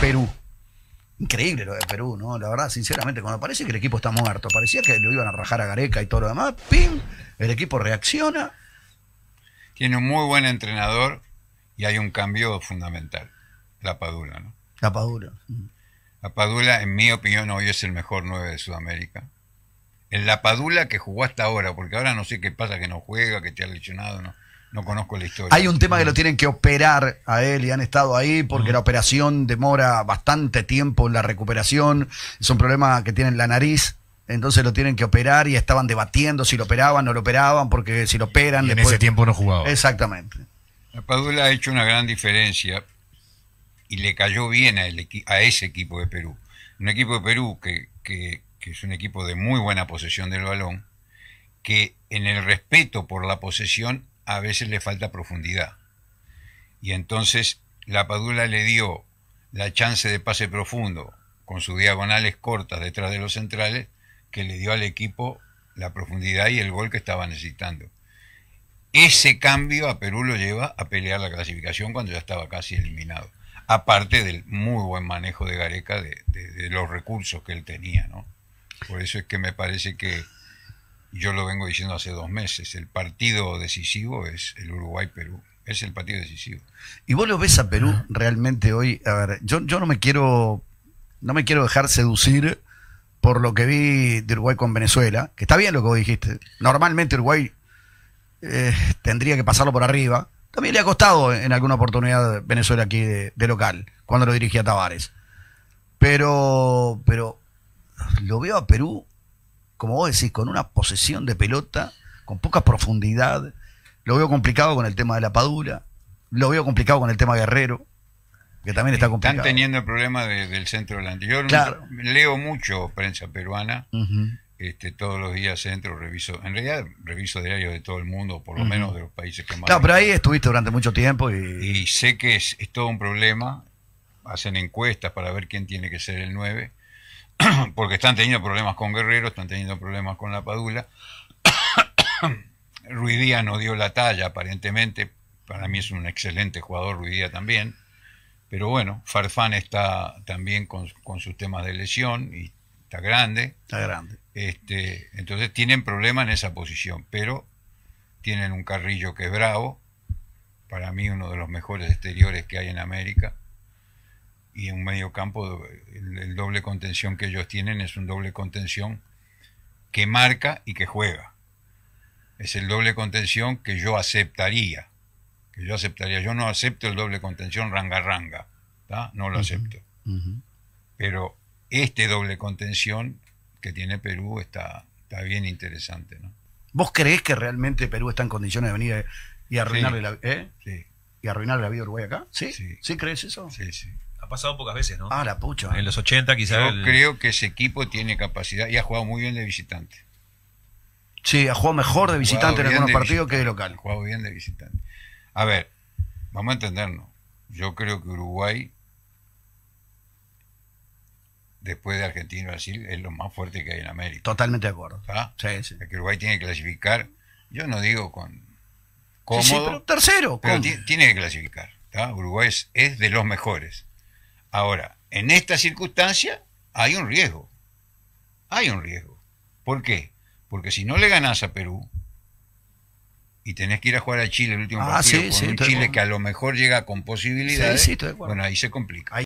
Perú. Increíble lo de Perú, ¿no? La verdad, sinceramente, cuando parece que el equipo está muerto, parecía que lo iban a rajar a Gareca y todo lo demás, ¡pim! El equipo reacciona. Tiene un muy buen entrenador y hay un cambio fundamental, la Padula, ¿no? La Padula. La Padula, en mi opinión, hoy es el mejor 9 de Sudamérica. El La Padula que jugó hasta ahora, porque ahora no sé qué pasa, que no juega, que te ha lesionado, ¿no? No conozco la historia. Hay un tema que lo tienen que operar a él y han estado ahí porque la operación demora bastante tiempo en la recuperación. Es un problema que tienen la nariz. Entonces lo tienen que operar y estaban debatiendo si lo operaban o no lo operaban porque si lo operan. en ese tiempo no jugaba. Exactamente. La Padula ha hecho una gran diferencia y le cayó bien a, ese equipo de Perú. Un equipo de Perú que es un equipo de muy buena posesión del balón, que en el respeto por la posesión a veces le falta profundidad. Y entonces la Padula le dio la chance de pase profundo con sus diagonales cortas detrás de los centrales que le dio al equipo la profundidad y el gol que estaba necesitando. Ese cambio a Perú lo lleva a pelear la clasificación cuando ya estaba casi eliminado. Aparte del muy buen manejo de Gareca de, los recursos que él tenía, Por eso es que me parece que yo lo vengo diciendo hace dos meses, el partido decisivo es el Uruguay-Perú. Es el partido decisivo. ¿Y vos lo ves a Perú realmente hoy? A ver, yo, yo no me quiero. No me quiero dejar seducir por lo que vi de Uruguay con Venezuela, que está bien lo que vos dijiste. Normalmente Uruguay eh, tendría que pasarlo por arriba. También le ha costado en alguna oportunidad Venezuela aquí de, de local, cuando lo dirigía Tavares. Pero, pero lo veo a Perú como vos decís, con una posesión de pelota, con poca profundidad. Lo veo complicado con el tema de la padura. Lo veo complicado con el tema Guerrero, que también está complicado. Están teniendo el problema del centro delante. Yo leo mucho prensa peruana. Este, todos los días centro, reviso, en realidad reviso diarios de todo el mundo, por lo menos de los países que más... Claro, pero ahí estuviste durante mucho tiempo y... sé que es, es, todo un problema, hacen encuestas para ver quién tiene que ser el 9, porque están teniendo problemas con Guerrero, están teniendo problemas con la Padula. Ruidía no dio la talla, aparentemente. Para mí es un excelente jugador, Ruidía también. Pero bueno, Farfán está también con, con sus temas de lesión y está grande. Está grande. Este, entonces tienen problemas en esa posición, pero tienen un carrillo que es bravo. Para mí uno de los mejores exteriores que hay en América y en un medio campo, el, doble contención que ellos tienen es un doble contención que marca y que juega. Es el doble contención que yo aceptaría, que yo aceptaría. Yo no acepto el doble contención ranga-ranga, no lo acepto. Pero este doble contención que tiene Perú está, bien interesante. ¿no? ¿Vos crees que realmente Perú está en condiciones de venir y arruinarle, la, ¿eh? y arruinarle la vida a Uruguay acá? ¿Sí? ¿Sí? ¿Sí crees eso? Sí, sí. Ha pasado pocas veces, ¿no? Ah, la pucha. En los 80 quizás. Yo creo que ese equipo tiene capacidad y ha jugado muy bien de visitante. Sí, ha jugado mejor de visitante en algunos partidos que de local. Ha jugado bien de visitante. A ver, vamos a entendernos. Yo creo que Uruguay, después de Argentina y Brasil, es lo más fuerte que hay en América. Totalmente de acuerdo. Sí, sí. Que Uruguay tiene que clasificar, yo no digo con cómodo. Sí, sí, pero tercero. tiene que clasificar. Uruguay es de los mejores. Ahora, en esta circunstancia hay un riesgo. Hay un riesgo. ¿Por qué? Porque si no le ganás a Perú y tenés que ir a jugar a Chile el último ah, partido con un Chile que a lo mejor llega con posibilidades, bueno, ahí se complica.